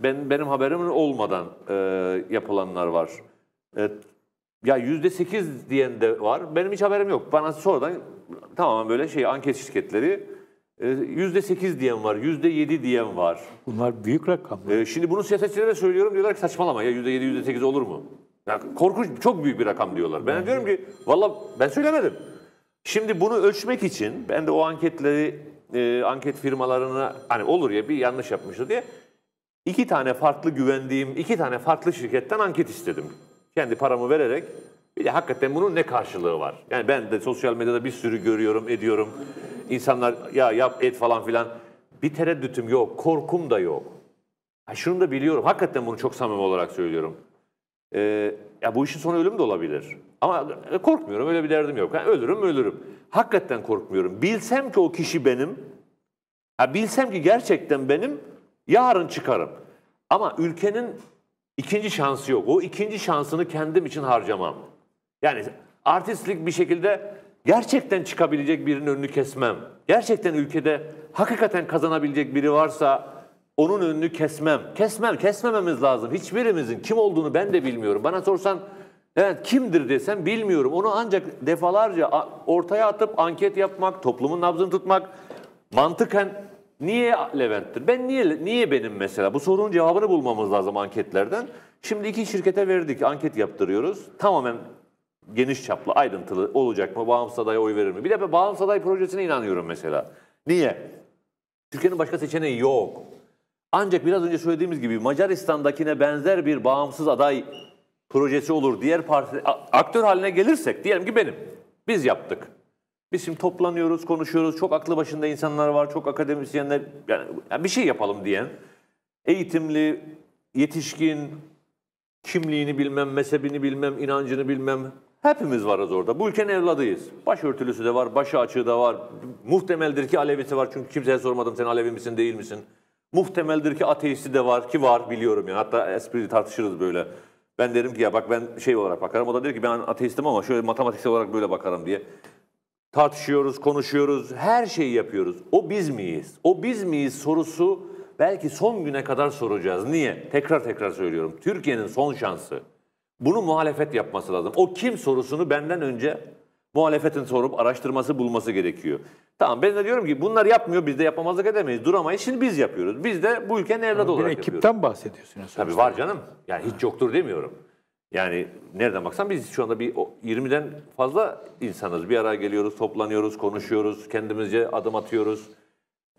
ben benim haberim olmadan e, yapılanlar var. E, ya yüzde sekiz diyen de var. Benim hiç haberim yok. Bana sonradan tamamen böyle şey anket şirketleri e, yüzde sekiz diyen var, yüzde yedi diyen var. Bunlar büyük rakamlar. E, şimdi bunu siyasetçilere söylüyorum diyorlar ki saçmalama ya yüzde yedi, yüzde sekiz olur mu? Ya korkunç, çok büyük bir rakam diyorlar. Ben yani diyorum ki valla ben söylemedim. Şimdi bunu ölçmek için ben de o anketleri e, anket firmalarına hani olur ya bir yanlış yapmıştı diye İki tane farklı güvendiğim, iki tane farklı şirketten anket istedim. Kendi paramı vererek bir de hakikaten bunun ne karşılığı var? Yani ben de sosyal medyada bir sürü görüyorum, ediyorum. İnsanlar ya yap et falan filan. Bir tereddütüm yok, korkum da yok. Ha, şunu da biliyorum, hakikaten bunu çok samimi olarak söylüyorum. Ee, ya bu işin sonu ölüm de olabilir. Ama e, korkmuyorum, öyle bir derdim yok. Yani ölürüm, ölürüm. Hakikaten korkmuyorum. Bilsem ki o kişi benim, ha, bilsem ki gerçekten benim, yarın çıkarım. Ama ülkenin ikinci şansı yok. O ikinci şansını kendim için harcamam. Yani artistlik bir şekilde gerçekten çıkabilecek birinin önünü kesmem. Gerçekten ülkede hakikaten kazanabilecek biri varsa onun önünü kesmem. Kesmem, kesmememiz lazım. Hiçbirimizin kim olduğunu ben de bilmiyorum. Bana sorsan evet kimdir desem bilmiyorum. Onu ancak defalarca ortaya atıp anket yapmak, toplumun nabzını tutmak, mantıken Niye Levent'tir? Ben niye niye benim mesela? Bu sorunun cevabını bulmamız lazım anketlerden. Şimdi iki şirkete verdik, anket yaptırıyoruz. Tamamen geniş çaplı, ayrıntılı olacak mı? Bağımsız adaya oy verir mi? Bir de bağımsız aday projesine inanıyorum mesela. Niye? Türkiye'nin başka seçeneği yok. Ancak biraz önce söylediğimiz gibi Macaristan'dakine benzer bir bağımsız aday projesi olur. Diğer parti aktör haline gelirsek diyelim ki benim. Biz yaptık. Biz şimdi toplanıyoruz, konuşuyoruz. Çok aklı başında insanlar var, çok akademisyenler. Yani, yani bir şey yapalım diyen, eğitimli, yetişkin, kimliğini bilmem, mezhebini bilmem, inancını bilmem. Hepimiz varız orada. Bu ülkenin evladıyız. Başörtülüsü de var, başı açığı da var. Muhtemeldir ki Alevisi var. Çünkü kimseye sormadım sen Alevi misin, değil misin? Muhtemeldir ki ateisti de var ki var biliyorum yani. Hatta espri tartışırız böyle. Ben derim ki ya bak ben şey olarak bakarım. O da der ki ben ateistim ama şöyle matematiksel olarak böyle bakarım diye tartışıyoruz, konuşuyoruz, her şeyi yapıyoruz. O biz miyiz? O biz miyiz sorusu belki son güne kadar soracağız. Niye? Tekrar tekrar söylüyorum. Türkiye'nin son şansı. Bunu muhalefet yapması lazım. O kim sorusunu benden önce muhalefetin sorup araştırması bulması gerekiyor. Tamam ben de diyorum ki bunlar yapmıyor biz de yapamazlık edemeyiz duramayız şimdi biz yapıyoruz. Biz de bu ülkenin evladı olarak ekipten yapıyoruz. bahsediyorsunuz. Tabii var canım. Yani hiç yoktur demiyorum. Yani nereden baksan biz şu anda bir 20'den fazla insanız. Bir araya geliyoruz, toplanıyoruz, konuşuyoruz, kendimizce adım atıyoruz.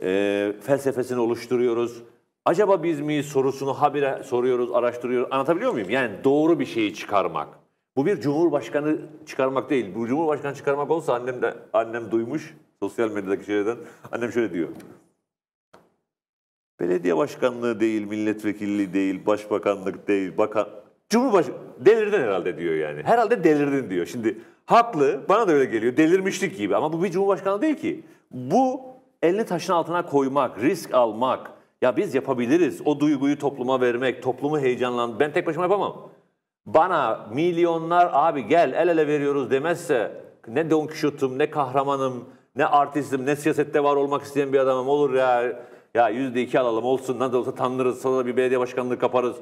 E, felsefesini oluşturuyoruz. Acaba biz miyiz sorusunu habire soruyoruz, araştırıyoruz. Anlatabiliyor muyum? Yani doğru bir şeyi çıkarmak. Bu bir cumhurbaşkanı çıkarmak değil. Bu cumhurbaşkanı çıkarmak olsa annem de annem duymuş sosyal medyadaki şeylerden. Annem şöyle diyor. Belediye başkanlığı değil, milletvekilliği değil, başbakanlık değil, bakan Cumhurbaşkanı delirdin herhalde diyor yani. Herhalde delirdin diyor. Şimdi haklı bana da öyle geliyor delirmişlik gibi ama bu bir cumhurbaşkanı değil ki. Bu elini taşın altına koymak, risk almak. Ya biz yapabiliriz. O duyguyu topluma vermek, toplumu heyecanlan. Ben tek başıma yapamam. Bana milyonlar abi gel el ele veriyoruz demezse ne Don Quixote'um, ne kahramanım, ne artistim, ne siyasette var olmak isteyen bir adamım olur ya. Ya yüzde iki alalım olsun, ne de olsa tanırız, sonra bir belediye başkanlığı kaparız.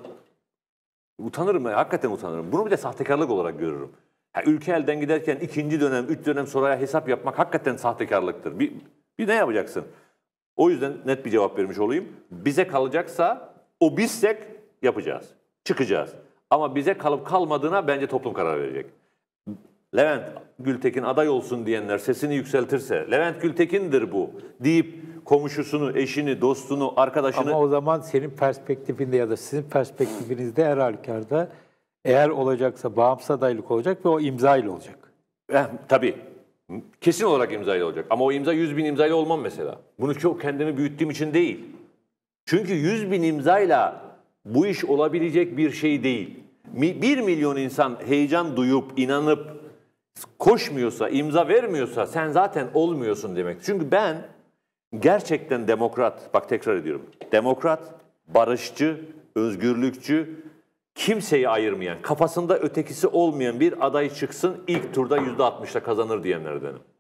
Utanırım ya, hakikaten utanırım. Bunu bir de sahtekarlık olarak görürüm. Ha, ülke elden giderken ikinci dönem, üç dönem sonra hesap yapmak hakikaten sahtekarlıktır. Bir, bir ne yapacaksın? O yüzden net bir cevap vermiş olayım. Bize kalacaksa o bizsek yapacağız. Çıkacağız. Ama bize kalıp kalmadığına bence toplum karar verecek. Levent Gültekin aday olsun diyenler sesini yükseltirse, Levent Gültekin'dir bu deyip komşusunu, eşini, dostunu, arkadaşını... Ama o zaman senin perspektifinde ya da sizin perspektifinizde her halükarda eğer olacaksa bağımsız adaylık olacak ve o imza ile olacak. Eh, tabii. Kesin olarak imza ile olacak. Ama o imza 100 bin imza ile olmam mesela. Bunu çok kendimi büyüttüğüm için değil. Çünkü 100 bin imzayla bu iş olabilecek bir şey değil. 1 milyon insan heyecan duyup, inanıp koşmuyorsa, imza vermiyorsa sen zaten olmuyorsun demek. Çünkü ben gerçekten demokrat, bak tekrar ediyorum, demokrat, barışçı, özgürlükçü, kimseyi ayırmayan, kafasında ötekisi olmayan bir aday çıksın ilk turda %60'la kazanır diyenlerdenim.